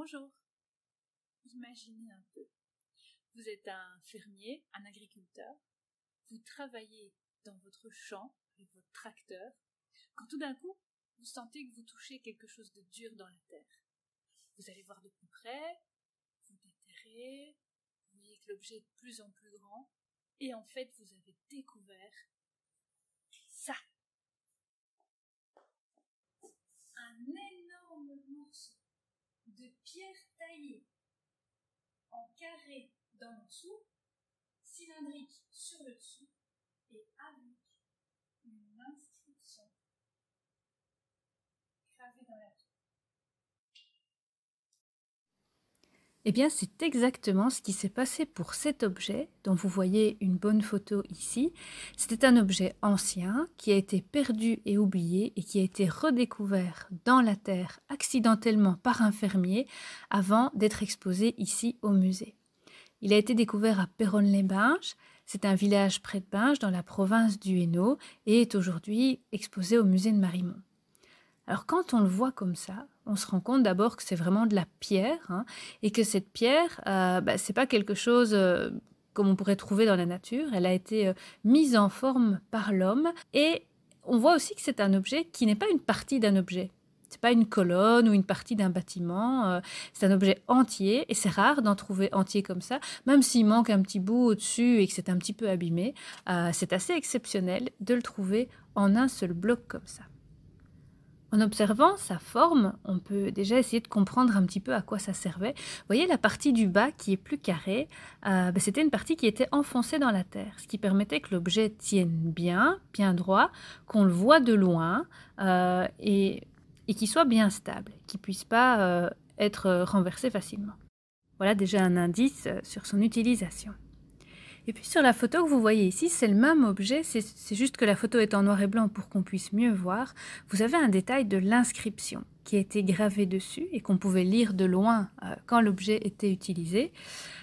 Bonjour. Imaginez un peu. Vous êtes un fermier, un agriculteur. Vous travaillez dans votre champ avec votre tracteur. Quand tout d'un coup, vous sentez que vous touchez quelque chose de dur dans la terre. Vous allez voir de plus près, vous déterrez, vous voyez que l'objet est de plus en plus grand, et en fait vous avez découvert ça. Un énorme morceau de pierre taillée en carré dans le dessous, cylindrique sur le dessous et bout. Eh bien, c'est exactement ce qui s'est passé pour cet objet dont vous voyez une bonne photo ici. C'était un objet ancien qui a été perdu et oublié et qui a été redécouvert dans la Terre accidentellement par un fermier avant d'être exposé ici au musée. Il a été découvert à Péronne-les-Binges. C'est un village près de Binges dans la province du Hainaut et est aujourd'hui exposé au musée de Marimont. Alors quand on le voit comme ça, on se rend compte d'abord que c'est vraiment de la pierre hein, et que cette pierre, ce euh, bah, c'est pas quelque chose euh, comme on pourrait trouver dans la nature. Elle a été euh, mise en forme par l'homme et on voit aussi que c'est un objet qui n'est pas une partie d'un objet. n'est pas une colonne ou une partie d'un bâtiment. c'est un objet entier et c'est rare d'en trouver entier comme ça, même s'il manque un petit bout au-dessus et que c'est un petit peu abîmé. c'est assez exceptionnel de le trouver en un seul bloc comme ça. En observant sa forme, on peut déjà essayer de comprendre un petit peu à quoi ça servait. Vous voyez la partie du bas qui est plus carrée, euh, ben, c'était une partie qui était enfoncée dans la terre, ce qui permettait que l'objet tienne bien, bien droit, qu'on le voit de loin euh, et, et qu'il soit bien stable, qu'il puisse pas euh, être renversé facilement. Voilà déjà un indice sur son utilisation. Et puis sur la photo que vous voyez ici, c'est le même objet, c'est juste que la photo est en noir et blanc pour qu'on puisse mieux voir. Vous avez un détail de l'inscription qui a été gravée dessus et qu'on pouvait lire de loin euh, quand l'objet était utilisé.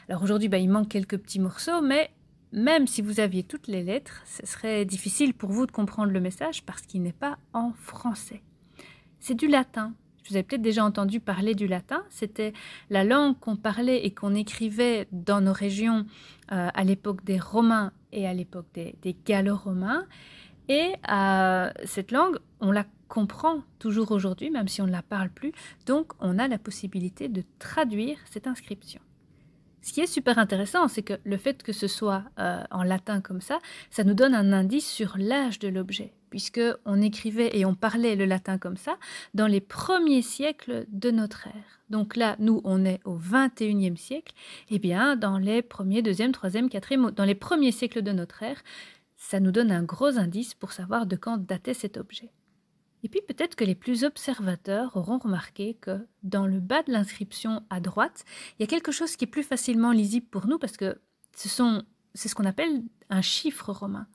Alors aujourd'hui, bah, il manque quelques petits morceaux, mais même si vous aviez toutes les lettres, ce serait difficile pour vous de comprendre le message parce qu'il n'est pas en français. C'est du latin, vous avez peut-être déjà entendu parler du latin. C'était la langue qu'on parlait et qu'on écrivait dans nos régions euh, à l'époque des Romains et à l'époque des, Gallo-Romains. Et euh, cette langue, on la comprend toujours aujourd'hui, même si on ne la parle plus. Donc, on a la possibilité de traduire cette inscription ce qui est super intéressant, c'est que le fait que ce soit euh, en latin comme ça, ça nous donne un indice sur l'âge de l'objet, puisque on écrivait et on parlait le latin comme ça dans les premiers siècles de notre ère. Donc là, nous, on est au 21e siècle, et eh bien dans les premiers, deuxième, troisième, quatrième, dans les premiers siècles de notre ère, ça nous donne un gros indice pour savoir de quand datait cet objet. Et puis peut-être que les plus observateurs auront remarqué que dans le bas de l'inscription à droite, il y a quelque chose qui est plus facilement lisible pour nous parce que ce sont, c'est ce qu'on appelle un chiffre romain.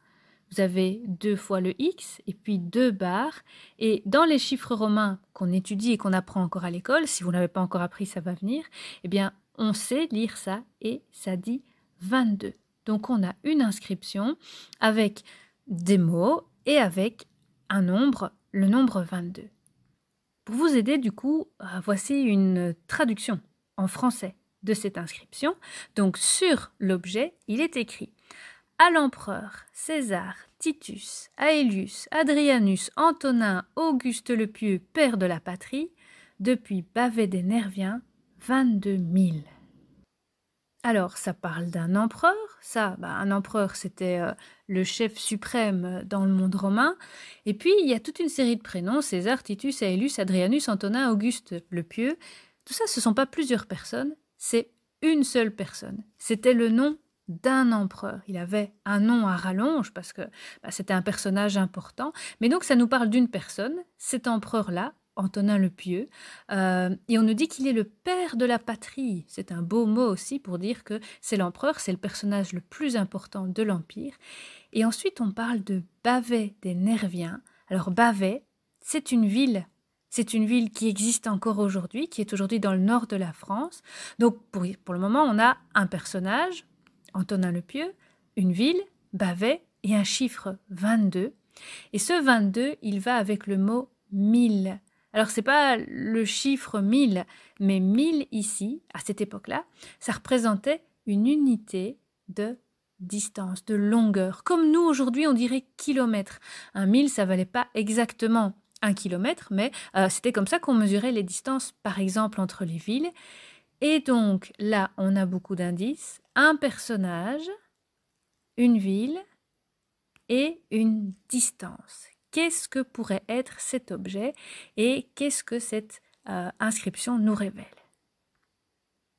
Vous avez deux fois le x et puis deux barres. Et dans les chiffres romains qu'on étudie et qu'on apprend encore à l'école, si vous n'avez pas encore appris, ça va venir, eh bien on sait lire ça et ça dit 22. Donc on a une inscription avec des mots et avec un nombre le nombre 22. Pour vous aider, du coup, euh, voici une traduction en français de cette inscription. Donc sur l'objet, il est écrit à l'empereur César, Titus, Aelius, Adrianus, Antonin, Auguste le Pieux, père de la patrie, depuis Bavé des Nerviens, 22 000. Alors, ça parle d'un empereur, ça, bah, un empereur, c'était euh, le chef suprême euh, dans le monde romain. Et puis, il y a toute une série de prénoms, César, Titus, Aelius, Adrianus, Antonin, Auguste, le pieux. Tout ça, ce ne sont pas plusieurs personnes, c'est une seule personne. C'était le nom d'un empereur. Il avait un nom à rallonge parce que bah, c'était un personnage important. Mais donc, ça nous parle d'une personne, cet empereur-là, Antonin le Pieux. Euh, et on nous dit qu'il est le père de la patrie. C'est un beau mot aussi pour dire que c'est l'empereur, c'est le personnage le plus important de l'Empire. Et ensuite, on parle de Bavet des Nerviens. Alors, Bavet, c'est une ville. C'est une ville qui existe encore aujourd'hui, qui est aujourd'hui dans le nord de la France. Donc, pour, pour le moment, on a un personnage, Antonin le Pieux, une ville, Bavet, et un chiffre 22. Et ce 22, il va avec le mot 1000. Alors c'est pas le chiffre 1000, mais 1000 ici, à cette époque-là, ça représentait une unité de distance, de longueur. Comme nous aujourd'hui, on dirait kilomètre. Un 1000, ça valait pas exactement un kilomètre, mais euh, c'était comme ça qu'on mesurait les distances, par exemple, entre les villes. Et donc là, on a beaucoup d'indices. Un personnage, une ville et une distance qu'est-ce que pourrait être cet objet et qu'est-ce que cette euh, inscription nous révèle.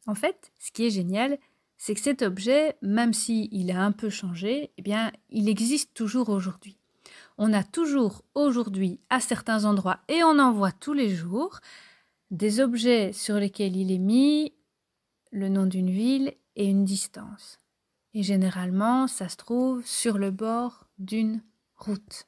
En fait, ce qui est génial, c'est que cet objet, même s'il a un peu changé, eh bien, il existe toujours aujourd'hui. On a toujours aujourd'hui, à certains endroits, et on en voit tous les jours, des objets sur lesquels il est mis le nom d'une ville et une distance. Et généralement, ça se trouve sur le bord d'une route.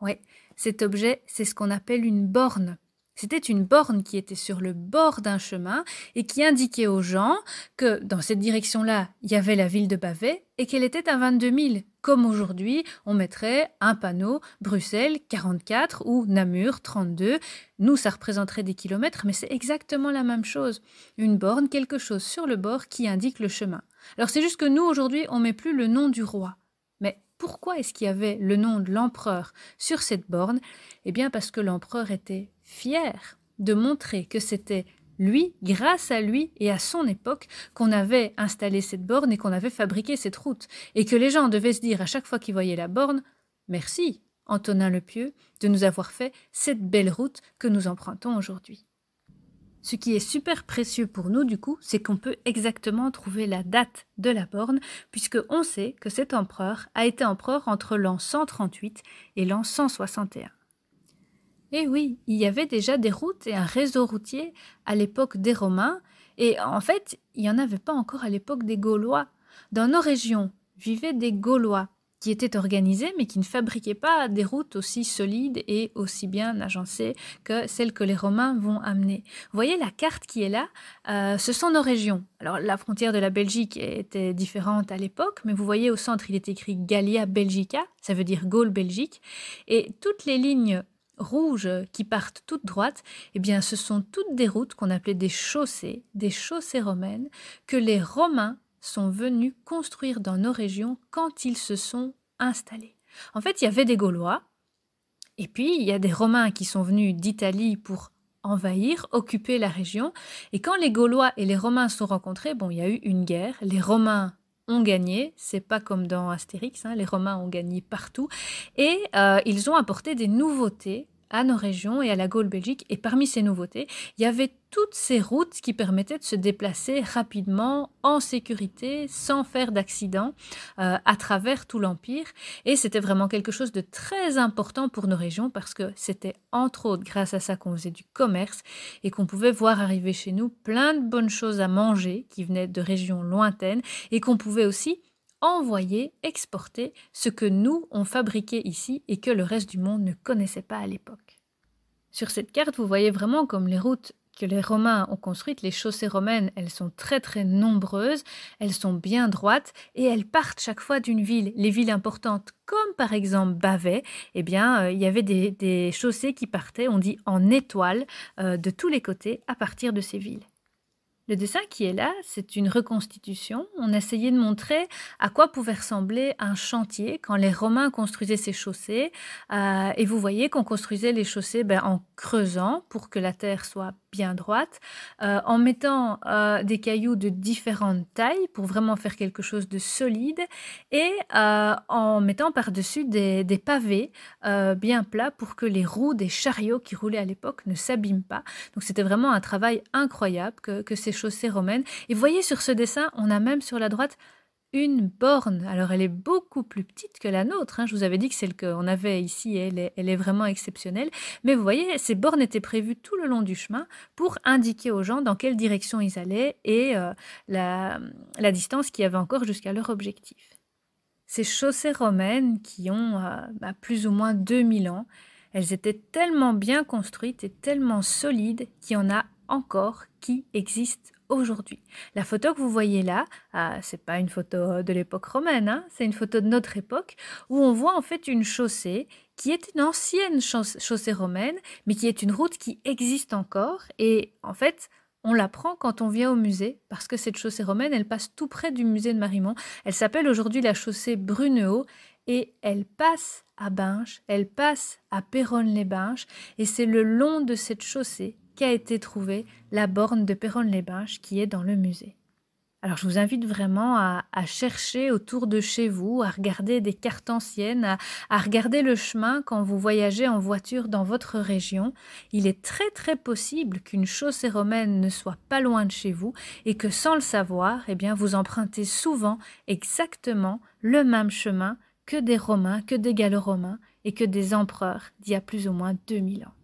Oui, cet objet, c'est ce qu'on appelle une borne. C'était une borne qui était sur le bord d'un chemin et qui indiquait aux gens que dans cette direction-là, il y avait la ville de Bavay et qu'elle était à 22 000. Comme aujourd'hui, on mettrait un panneau Bruxelles 44 ou Namur 32. Nous, ça représenterait des kilomètres, mais c'est exactement la même chose. Une borne, quelque chose sur le bord qui indique le chemin. Alors c'est juste que nous, aujourd'hui, on met plus le nom du roi. Mais pourquoi est-ce qu'il y avait le nom de l'empereur sur cette borne Eh bien parce que l'empereur était fier de montrer que c'était lui, grâce à lui et à son époque, qu'on avait installé cette borne et qu'on avait fabriqué cette route, et que les gens devaient se dire à chaque fois qu'ils voyaient la borne, merci, Antonin le Pieux, de nous avoir fait cette belle route que nous empruntons aujourd'hui. Ce qui est super précieux pour nous du coup, c'est qu'on peut exactement trouver la date de la borne, puisque on sait que cet empereur a été empereur entre l'an 138 et l'an 161. Et eh oui, il y avait déjà des routes et un réseau routier à l'époque des Romains, et en fait, il n'y en avait pas encore à l'époque des Gaulois. Dans nos régions vivaient des Gaulois, qui étaient organisées, mais qui ne fabriquaient pas des routes aussi solides et aussi bien agencées que celles que les Romains vont amener. Vous voyez la carte qui est là, euh, ce sont nos régions. Alors la frontière de la Belgique était différente à l'époque, mais vous voyez au centre il est écrit Gallia Belgica, ça veut dire Gaule-Belgique, et toutes les lignes rouges qui partent toutes droites, eh bien ce sont toutes des routes qu'on appelait des chaussées, des chaussées romaines, que les Romains sont venus construire dans nos régions quand ils se sont installés. En fait, il y avait des Gaulois, et puis il y a des Romains qui sont venus d'Italie pour envahir, occuper la région. Et quand les Gaulois et les Romains se sont rencontrés, bon, il y a eu une guerre. Les Romains ont gagné, c'est pas comme dans Astérix, hein. les Romains ont gagné partout, et euh, ils ont apporté des nouveautés à nos régions et à la Gaule-Belgique. Et parmi ces nouveautés, il y avait toutes ces routes qui permettaient de se déplacer rapidement, en sécurité, sans faire d'accident, euh, à travers tout l'Empire. Et c'était vraiment quelque chose de très important pour nos régions parce que c'était entre autres grâce à ça qu'on faisait du commerce et qu'on pouvait voir arriver chez nous plein de bonnes choses à manger qui venaient de régions lointaines et qu'on pouvait aussi envoyer, exporter ce que nous, on fabriquait ici et que le reste du monde ne connaissait pas à l'époque. Sur cette carte, vous voyez vraiment comme les routes que les Romains ont construites, les chaussées romaines, elles sont très très nombreuses, elles sont bien droites et elles partent chaque fois d'une ville. Les villes importantes, comme par exemple Bavay, eh bien, euh, il y avait des, chaussées qui partaient, on dit en étoile, euh, de tous les côtés à partir de ces villes. Le dessin qui est là, c'est une reconstitution. On a essayé de montrer à quoi pouvait ressembler un chantier quand les Romains construisaient ces chaussées. Euh, et vous voyez qu'on construisait les chaussées ben, en creusant pour que la terre soit bien droite, euh, en mettant euh, des cailloux de différentes tailles pour vraiment faire quelque chose de solide, et euh, en mettant par-dessus des, pavés bien plats pour que les roues des chariots qui roulaient à l'époque ne s'abîment pas. Donc c'était vraiment un travail incroyable que, que ces chaussées romaines. Et vous voyez sur ce dessin, on a même sur la droite une borne. Alors elle est beaucoup plus petite que la nôtre. Hein. Je vous avais dit que celle qu'on avait ici, elle est, vraiment exceptionnelle. Mais vous voyez, ces bornes étaient prévues tout le long du chemin pour indiquer aux gens dans quelle direction ils allaient et euh, la, distance qu'il y avait encore jusqu'à leur objectif. Ces chaussées romaines qui ont euh, bah, plus ou moins 2000 ans, elles étaient tellement bien construites et tellement solides qu'il y en a encore qui existent aujourd'hui. La photo que vous voyez là, ah, c'est pas une photo euh, de l'époque romaine, hein, c'est une photo de notre époque où on voit en fait une chaussée qui est une ancienne chaussée romaine, mais qui est une route qui existe encore. Et en fait, on la prend quand on vient au musée, parce que cette chaussée romaine, elle passe tout près du musée de Marimont. Elle s'appelle aujourd'hui la chaussée Bruneau et elle passe à Binche, elle passe à Péronne-les-Binches, et c'est le long de cette chaussée qu'a été trouvée la borne de péronne les qui est dans le musée. Alors je vous invite vraiment à, chercher autour de chez vous, à regarder des cartes anciennes, à, regarder le chemin quand vous voyagez en voiture dans votre région. Il est très très possible qu'une chaussée romaine ne soit pas loin de chez vous et que sans le savoir, eh bien vous empruntez souvent exactement le même chemin que des Romains, que des Gallo-Romains et que des empereurs d'il y a plus ou moins 2000 ans.